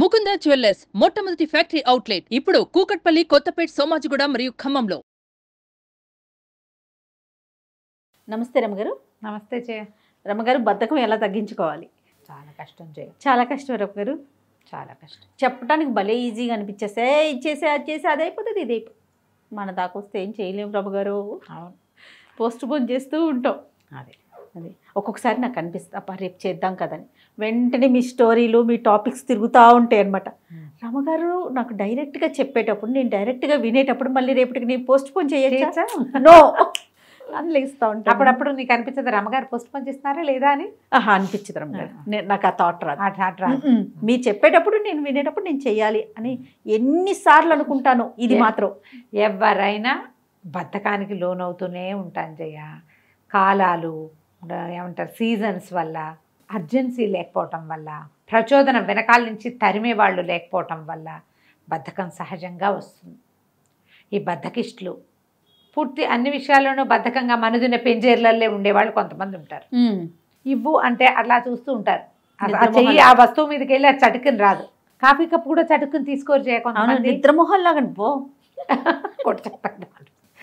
Mukunda jewellers మొట్టమొదటి factory outlet ఇప్పుడు కూకట్పల్లి కొత్తపేట సోమాజిగూడ మరియు ఖమ్మంలో నమస్తే రమ్మగారు నమస్తే జయ రమ్మగారు బద్ధకం ఎలా తగ్గించుకోవాలి చాలా కష్టం జయ చాలా కష్టం రమ్మగారు చాలా కష్టం చెప్పడానికి భలే ఈజీగా ఇది ఇచ్చేసే అది చేసే అది అయిపోతుంది ఇది మన దాకొస్తే ఏం చేయలేము రమ్మగారు అవును పోస్ట్ పోన్ చేస్తూ ఉంటాం అదే అది ఒక్కొక్కసారి నాకు అనిపిస్తుంది అప్ప రేపు చేద్దాం కదని వెంటనే మీ స్టోరీలు మీ టాపిక్స్ తిరుగుతూ ఉంటాయి అనమాట రామగారు నాకు డైరెక్ట్గా చెప్పేటప్పుడు నేను డైరెక్ట్గా వినేటప్పుడు మళ్ళీ రేపటికి నేను పోస్ట్ పోన్ చేయొచ్చా నో అని లేస్తూ ఉంటాను అప్పుడప్పుడు నీకు అనిపించదు రమ్మగారు పోస్ట్ పోన్ చేస్తున్నారా లేదా అని ఆహా అనిపించదు రమ్మగారు నాకు ఆ థాట్ రాదు ఆ థాట్ రాదు మీరు చెప్పేటప్పుడు నేను వినేటప్పుడు నేను చెయ్యాలి అని ఎన్నిసార్లు అనుకుంటాను ఇది మాత్రం ఎవరైనా బద్ధకానికి లోనవుతూనే ఉంటాను జయ కాలాలు ఏమంటారు సీజన్స్ వల్ల అర్జెన్సీ లేకపోవటం వల్ల ప్రచోదన వెనకాల నుంచి తరిమే వాళ్ళు లేకపోవటం వల్ల బద్ధకం సహజంగా వస్తుంది ఈ బద్ధకిష్టులు పూర్తి అన్ని విషయాల్లోనూ బద్ధకంగా మనదిన పెంజేర్లల్లే ఉండేవాళ్ళు కొంతమంది ఉంటారు ఇవ్వు అంటే అలా చూస్తూ ఉంటారు చెయ్యి ఆ వస్తువు మీదకి వెళ్ళి అది చటుకుని రాదు కాఫీ కప్పు కూడా చటుకుని తీసుకొని చేయకుండా నిద్రమోహన్ లాగండి పో కొట్టు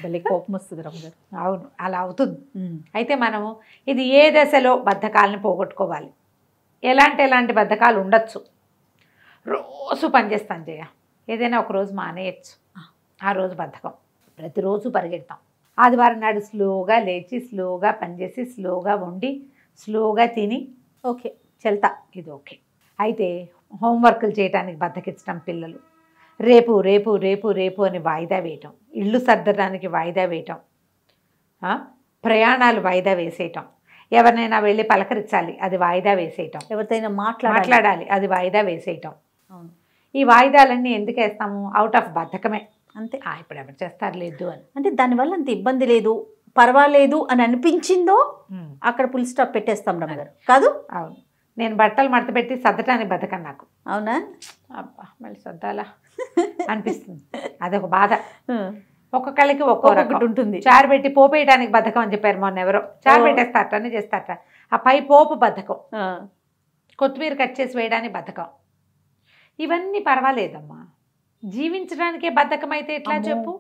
భలే కోపం వస్తుంది రమ్మగారు అవును అలా అవుతుంది అయితే మనము ఇది ఏ దశలో బద్ధకాలను పోగొట్టుకోవాలి ఎలాంటి ఎలాంటి బద్ధకాలు ఉండొచ్చు రోజు పనిచేస్తాను జయ ఏదైనా ఒకరోజు మానేయచ్చు ఆ రోజు బద్ధకం ప్రతిరోజు పరిగెడతాం ఆదివారం నాడు స్లోగా లేచి స్లోగా పనిచేసి స్లోగా వండి స్లోగా తిని ఓకే చెల్తా ఇది ఓకే అయితే హోంవర్క్లు చేయడానికి బద్దకిచ్చడం పిల్లలు రేపు రేపు రేపు రేపు అని వాయిదా వేయటం ఇల్లు సర్దడానికి వాయిదా వేయటం ప్రయాణాలు వాయిదా వేసేయటం ఎవరినైనా వెళ్ళి పలకరించాలి అది వాయిదా వేసేయటం ఎవరితోనైనా మాట్లా మాట్లాడాలి అది వాయిదా వేసేయటం ఈ వాయిదాలన్నీ ఎందుకు వేస్తాము అవుట్ ఆఫ్ బద్ధకమే అంతే ఇప్పుడు ఎవరు చేస్తారు లేదు అని అంటే దానివల్ల అంత ఇబ్బంది లేదు పర్వాలేదు అని అనిపించిందో అక్కడ పులిస్టాప్ స్టాప్ పెట్టేస్తాం రమ్మగారు కాదు అవును నేను బట్టలు మడతపెట్టి సర్దటానికి బతకం నాకు అవునా అబ్బా మళ్ళీ సర్దాలా అనిపిస్తుంది అదొక బాధ ఒక్కొక్కళ్ళకి ఒక్కొక్కటి ఉంటుంది చారు పెట్టి పోపేయడానికి బద్ధకం అని చెప్పారు మొన్న ఎవరో చారు పెట్టేస్తారట అని చేస్తారట ఆ పై పోపు బద్ధకం కొత్తిమీర కట్ చేసి వేయడానికి బద్ధకం ఇవన్నీ పర్వాలేదమ్మా జీవించడానికే బద్ధకం అయితే ఎట్లా చెప్పు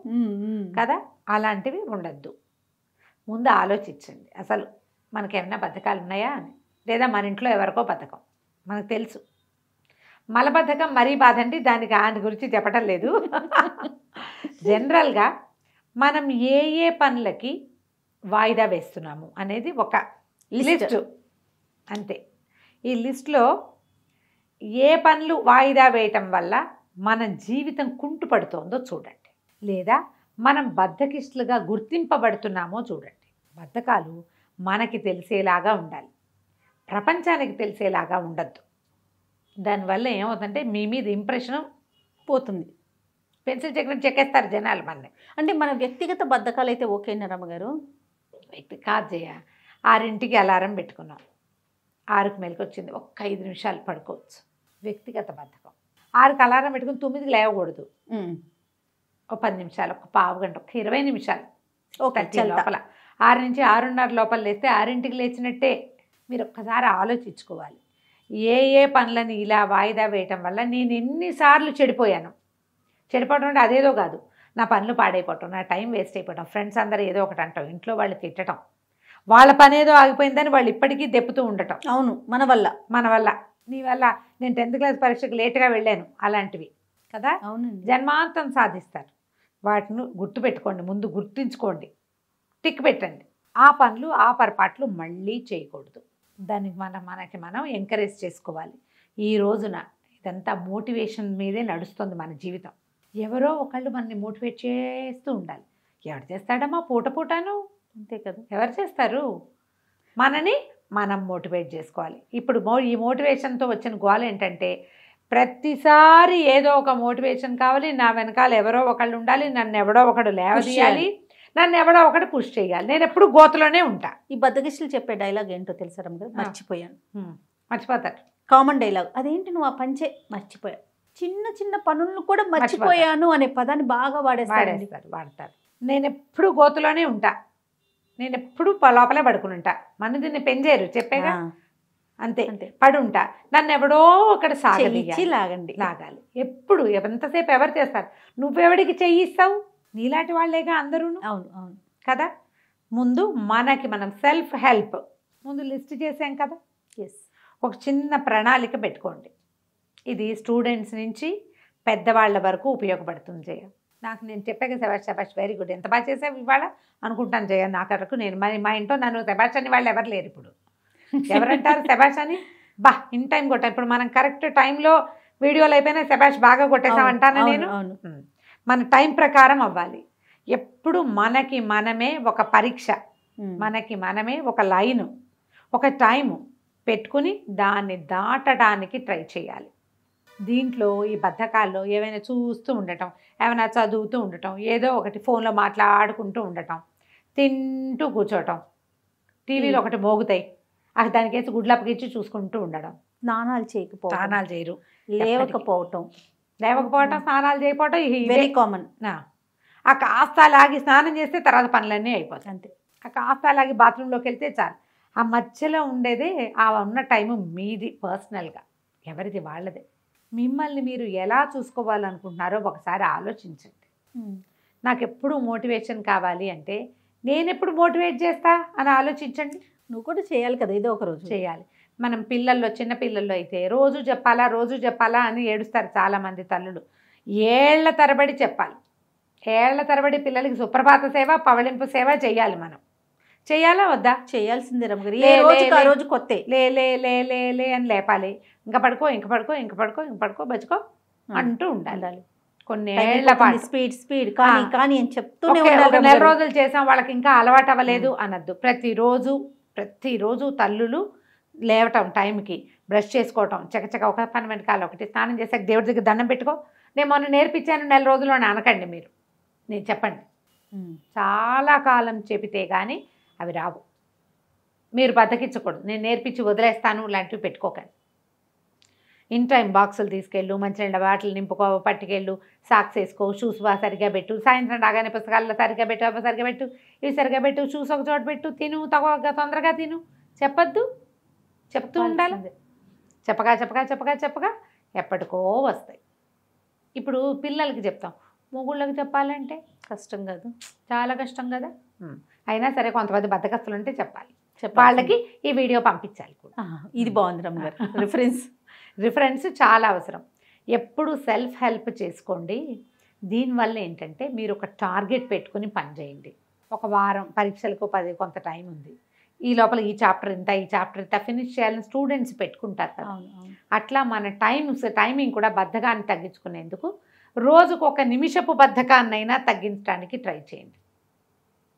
కదా అలాంటివి ఉండద్దు ముందు ఆలోచించండి అసలు మనకేమైనా బద్ధకాలు ఉన్నాయా అని లేదా మన ఇంట్లో ఎవరికో పథకం మనకు తెలుసు మలబద్ధకం మరీ బాధ అంటే దానికి దాని గురించి చెప్పడం లేదు జనరల్గా మనం ఏ ఏ పనులకి వాయిదా వేస్తున్నాము అనేది ఒక లిస్ట్ అంతే ఈ లిస్ట్లో ఏ పనులు వాయిదా వేయటం వల్ల మన జీవితం కుంటుపడుతోందో చూడండి లేదా మనం బద్ధకిష్టులుగా గుర్తింపబడుతున్నామో చూడండి బద్ధకాలు మనకి తెలిసేలాగా ఉండాలి ప్రపంచానికి తెలిసేలాగా ఉండద్దు దానివల్ల ఏమవుతుందంటే మీ మీద ఇంప్రెషన్ పోతుంది పెన్సిల్ చెక్కడం చెక్కేస్తారు జనాలు మన అంటే మన వ్యక్తిగత బద్ధకాలు అయితే ఓకేనా రమ్మగారు వ్యక్తి కాదు జయ ఆరింటికి అలారం పెట్టుకున్నాం ఆరుకు మేలకు వచ్చింది ఒక్క ఐదు నిమిషాలు పడుకోవచ్చు వ్యక్తిగత బద్ధకం ఆరుకు అలారం పెట్టుకుని తొమ్మిదికి లేవకూడదు ఒక పది నిమిషాలు ఒక పావు గంట ఒక ఇరవై నిమిషాలు ఒక లోపల ఆరు నుంచి ఆరున్నర లోపల లేస్తే ఆరింటికి లేచినట్టే మీరు ఒక్కసారి ఆలోచించుకోవాలి ఏ ఏ పనులని ఇలా వాయిదా వేయటం వల్ల నేను ఎన్నిసార్లు చెడిపోయాను చెడిపోవడం అంటే అదేదో కాదు నా పనులు పాడైపోవటం నా టైం వేస్ట్ అయిపోవటం ఫ్రెండ్స్ అందరూ ఏదో ఒకటి అంటాం ఇంట్లో వాళ్ళు తిట్టడం వాళ్ళ పని ఏదో ఆగిపోయిందని వాళ్ళు ఇప్పటికీ దెప్పుతూ ఉండటం అవును మన వల్ల మన వల్ల నీ వల్ల నేను టెన్త్ క్లాస్ పరీక్షకు లేట్గా వెళ్ళాను అలాంటివి కదా అవును జన్మాంతం సాధిస్తారు వాటిని గుర్తుపెట్టుకోండి ముందు గుర్తించుకోండి టిక్ పెట్టండి ఆ పనులు ఆ పొరపాట్లు మళ్ళీ చేయకూడదు దానికి మన మనకి మనం ఎంకరేజ్ చేసుకోవాలి ఈ రోజున ఇదంతా మోటివేషన్ మీదే నడుస్తుంది మన జీవితం ఎవరో ఒకళ్ళు మనల్ని మోటివేట్ చేస్తూ ఉండాలి ఎవరు చేస్తాడమ్మా పూట పూటాను అంతే కదా ఎవరు చేస్తారు మనని మనం మోటివేట్ చేసుకోవాలి ఇప్పుడు మో ఈ మోటివేషన్తో వచ్చిన గోల్ ఏంటంటే ప్రతిసారి ఏదో ఒక మోటివేషన్ కావాలి నా వెనకాల ఎవరో ఒకళ్ళు ఉండాలి నన్ను ఎవడో ఒకడు లేవదీయాలి నన్ను ఎవడో ఒకటి పుష్ చేయాలి నేను ఎప్పుడు గోతలోనే ఉంటా ఈ బద్దగిష్లు చెప్పే డైలాగ్ ఏంటో తెలుసా రమ్మ మర్చిపోయాను మర్చిపోతారు కామన్ డైలాగ్ అదేంటి నువ్వు ఆ పంచే మర్చిపోయా చిన్న చిన్న పనులను కూడా మర్చిపోయాను అనే పదాన్ని బాగా వాడేస్తారు వాడతారు నేను ఎప్పుడు గోతులోనే ఉంటా నేను ఎప్పుడు లోపలే పడుకుని ఉంటా మన దీన్ని పెంచారు చెప్పేగా అంతే పడి ఉంటా నన్ను ఎవడో ఒకటి సాగలిచ్చి లాగండి లాగాలి ఎప్పుడు ఎంతసేపు ఎవరు చేస్తారు నువ్వెవడికి చెయ్యిస్తావు నీలాంటి వాళ్ళేగా అందరూ అవును అవును కదా ముందు మనకి మనం సెల్ఫ్ హెల్ప్ ముందు లిస్ట్ చేసాం కదా ఎస్ ఒక చిన్న ప్రణాళిక పెట్టుకోండి ఇది స్టూడెంట్స్ నుంచి పెద్దవాళ్ళ వరకు ఉపయోగపడుతుంది జయ నాకు నేను చెప్పాక శబాష్ శబాష్ వెరీ గుడ్ ఎంత బాగా చేసావు ఇవాళ అనుకుంటాను జయ నాకు వరకు నేను మరి మా ఇంట్లో నన్ను శబాష్ అని వాళ్ళు ఎవరు లేరు ఇప్పుడు ఎవరంటారు శబాష్ అని బా ఇన్ టైం కొట్టా ఇప్పుడు మనం కరెక్ట్ టైంలో వీడియోలు అయిపోయినా శబాష్ బాగా కొట్టేసామంటాను నేను అవును మన టైం ప్రకారం అవ్వాలి ఎప్పుడు మనకి మనమే ఒక పరీక్ష మనకి మనమే ఒక లైను ఒక టైము పెట్టుకుని దాన్ని దాటడానికి ట్రై చేయాలి దీంట్లో ఈ బద్ధకాల్లో ఏవైనా చూస్తూ ఉండటం ఏమైనా చదువుతూ ఉండటం ఏదో ఒకటి ఫోన్లో మాట్లాడుకుంటూ ఉండటం తింటూ కూర్చోటం టీవీలో ఒకటి మోగుతాయి అది దానికేసి గుడ్లప్పకిచ్చి చూసుకుంటూ ఉండడం స్నానాలు చేయకపో స్నానాలు చేయరు లేవకపోవటం లేవకపోవటం స్నానాలు చేయకపోవటం వెరీ కామన్ ఆ కాస్త లాగి స్నానం చేస్తే తర్వాత పనులన్నీ అయిపోతాయి అంతే ఆ కాస్త లాగి బాత్రూంలోకి వెళ్తే చాలు ఆ మధ్యలో ఉండేదే ఆ ఉన్న టైం మీది పర్సనల్గా ఎవరిది వాళ్ళదే మిమ్మల్ని మీరు ఎలా చూసుకోవాలనుకుంటున్నారో ఒకసారి ఆలోచించండి నాకు ఎప్పుడు మోటివేషన్ కావాలి అంటే నేను ఎప్పుడు మోటివేట్ చేస్తా అని ఆలోచించండి నువ్వు కూడా చేయాలి కదా ఏదో ఒక రోజు చేయాలి మనం పిల్లల్లో చిన్న పిల్లల్లో అయితే రోజు చెప్పాలా రోజు చెప్పాలా అని ఏడుస్తారు చాలామంది తల్లులు ఏళ్ల తరబడి చెప్పాలి ఏళ్ల తరబడి పిల్లలకి సుప్రభాత సేవ పవళింపు సేవ చేయాలి మనం చేయాలా వద్దా చేయాల్సిందే రమ్మగారు ఏ రోజు ఆ రోజు కొత్త లే లే లే లే లే అని లేపాలి ఇంక పడుకో ఇంక పడుకో ఇంక పడుకో ఇంక పడుకో బచ్చుకో అంటూ ఉండాలి కొన్ని పాటు స్పీడ్ స్పీడ్ కానీ కానీ అని చెప్తూనే నెల రోజులు చేసాం వాళ్ళకి ఇంకా అలవాటు అవ్వలేదు అనద్దు ప్రతిరోజు ప్రతిరోజు తల్లులు లేవటం టైంకి బ్రష్ చేసుకోవటం చకచక ఒక పని వెనకాల ఒకటి స్నానం చేసాక దేవుడి దగ్గర దండం పెట్టుకో నేను మొన్న నేర్పించాను నెల రోజుల్లో అనకండి మీరు నేను చెప్పండి చాలా కాలం చెబితే కానీ అవి రావు మీరు బద్దకించకూడదు నేను నేర్పించి వదిలేస్తాను లాంటివి పెట్టుకోకండి ఇన్ టైం బాక్సులు తీసుకెళ్ళు మంచినీళ్ళ బాటిల్ నింపుకో పట్టుకెళ్ళు సాక్స్ వేసుకో షూస్ బా సరిగ్గా పెట్టు సాయంత్రం రాగానే పుస్తకాల్లో సరిగ్గా పెట్టు అబ్బా సరిగా పెట్టు ఇవి సరిగ్గా పెట్టు షూస్ ఒక చోట పెట్టు తిను తగ్గ తొందరగా తిను చెప్పద్దు చెప్తూ ఉండాలి చెప్పగా చెప్పగా చెప్పగా చెప్పగా ఎప్పటికో వస్తాయి ఇప్పుడు పిల్లలకి చెప్తాం మొగుళ్ళకి చెప్పాలంటే కష్టం కాదు చాలా కష్టం కదా అయినా సరే కొంతమంది బద్దకస్తులు ఉంటే చెప్పాలి వాళ్ళకి ఈ వీడియో పంపించాలి కూడా ఇది బాగుంది రమ్మగారు రిఫరెన్స్ రిఫరెన్స్ చాలా అవసరం ఎప్పుడు సెల్ఫ్ హెల్ప్ చేసుకోండి దీనివల్ల ఏంటంటే మీరు ఒక టార్గెట్ పెట్టుకుని పనిచేయండి ఒక వారం పరీక్షలకు పది కొంత టైం ఉంది ఈ లోపల ఈ చాప్టర్ ఇంత ఈ చాప్టర్ ఇంత ఫినిష్ చేయాలని స్టూడెంట్స్ పెట్టుకుంటారు కదా అట్లా మన టైమ్స్ టైమింగ్ కూడా బద్ధకాన్ని తగ్గించుకునేందుకు రోజుకు ఒక నిమిషపు బద్ధకాన్నైనా తగ్గించడానికి ట్రై చేయండి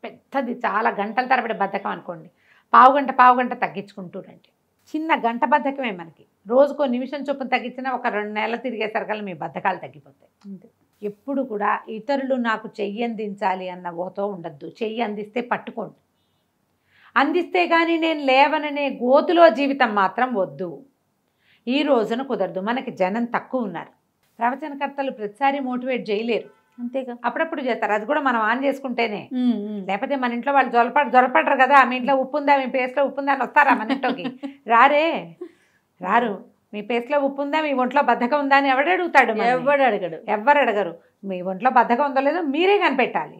పెద్దది చాలా గంటల తరబడి బద్ధకం అనుకోండి పావు గంట పావు గంట తగ్గించుకుంటూ రండి చిన్న గంట బద్ధకమే మనకి రోజుకో నిమిషం చొప్పున తగ్గించినా ఒక రెండు నెలలు తిరిగేసరికల్లా మీ బద్ధకాలు తగ్గిపోతాయి ఎప్పుడు కూడా ఇతరులు నాకు చెయ్యి అందించాలి అన్న ఓతో ఉండద్దు చెయ్యి అందిస్తే పట్టుకోండి అందిస్తే కానీ నేను లేవననే గోతులో జీవితం మాత్రం వద్దు ఈ రోజున కుదరదు మనకి జనం తక్కువ ఉన్నారు ప్రవచనకర్తలు ప్రతిసారి మోటివేట్ చేయలేరు అంతేగా అప్పుడప్పుడు చేస్తారు అది కూడా మనం ఆన్ చేసుకుంటేనే లేకపోతే మన ఇంట్లో వాళ్ళు జొలప జొలపడరు కదా మీ ఇంట్లో ఉప్పు ఉందా మీ పేస్ట్లో ఉప్పు ఉందా అని వస్తారా మన ఇంట్లోకి రారే రారు మీ పేస్ట్లో ఉప్పు ఉందా మీ ఒంట్లో బద్ధకం ఉందా అని ఎవడు అడుగుతాడు ఎవడు అడగడు ఎవరు అడగరు మీ ఒంట్లో బద్ధకం ఉందో లేదో మీరే కనిపెట్టాలి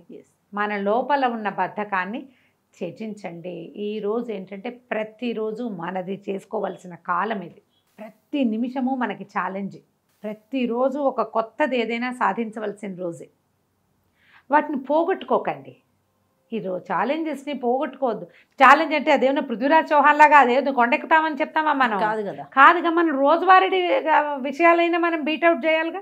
మన లోపల ఉన్న బద్ధకాన్ని త్యజించండి ఈరోజు ఏంటంటే ప్రతిరోజు మనది చేసుకోవలసిన కాలం ఇది ప్రతి నిమిషము మనకి ఛాలెంజ్ ప్రతిరోజు ఒక కొత్తది ఏదైనా సాధించవలసిన రోజే వాటిని పోగొట్టుకోకండి ఈరోజు ఛాలెంజెస్ని పోగొట్టుకోవద్దు ఛాలెంజ్ అంటే అదేమన్నా పృథ్వీరాజ్ చౌహాన్ లాగా అదేదో కొండెక్కుతామని చెప్తామా మనం కాదు కదా కాదుగా మనం రోజువారీ విషయాలైనా మనం బీటౌట్ చేయాలిగా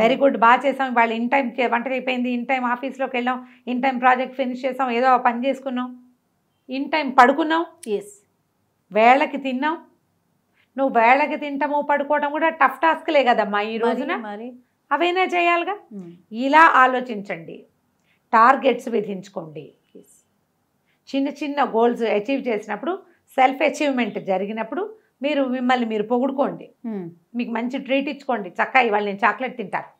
వెరీ గుడ్ బాగా చేసాం వాళ్ళు ఇన్ టైం వంటకి అయిపోయింది ఇన్ టైం ఆఫీస్లోకి వెళ్ళాం ఇన్ టైం ప్రాజెక్ట్ ఫినిష్ చేసాం ఏదో పని చేసుకున్నాం ఇన్ టైం పడుకున్నాం ఎస్ వేళకి తిన్నాం నువ్వు వేళకి తింటాము పడుకోవడం కూడా టఫ్ టాస్క్లే కదమ్మా ఈ రోజున మరి అవైనా చేయాలిగా ఇలా ఆలోచించండి టార్గెట్స్ విధించుకోండి చిన్న చిన్న గోల్స్ అచీవ్ చేసినప్పుడు సెల్ఫ్ అచీవ్మెంట్ జరిగినప్పుడు మీరు మిమ్మల్ని మీరు పొగుడుకోండి మీకు మంచి ట్రీట్ ఇచ్చుకోండి చక్క ఇవాళ నేను చాక్లెట్ తింటాను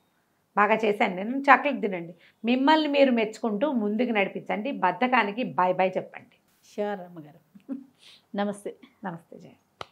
బాగా చేశాను నేను చాక్లెట్ తినండి మిమ్మల్ని మీరు మెచ్చుకుంటూ ముందుకు నడిపించండి బద్ధకానికి బాయ్ బాయ్ చెప్పండి షూర్ అమ్మగారు నమస్తే నమస్తే జయ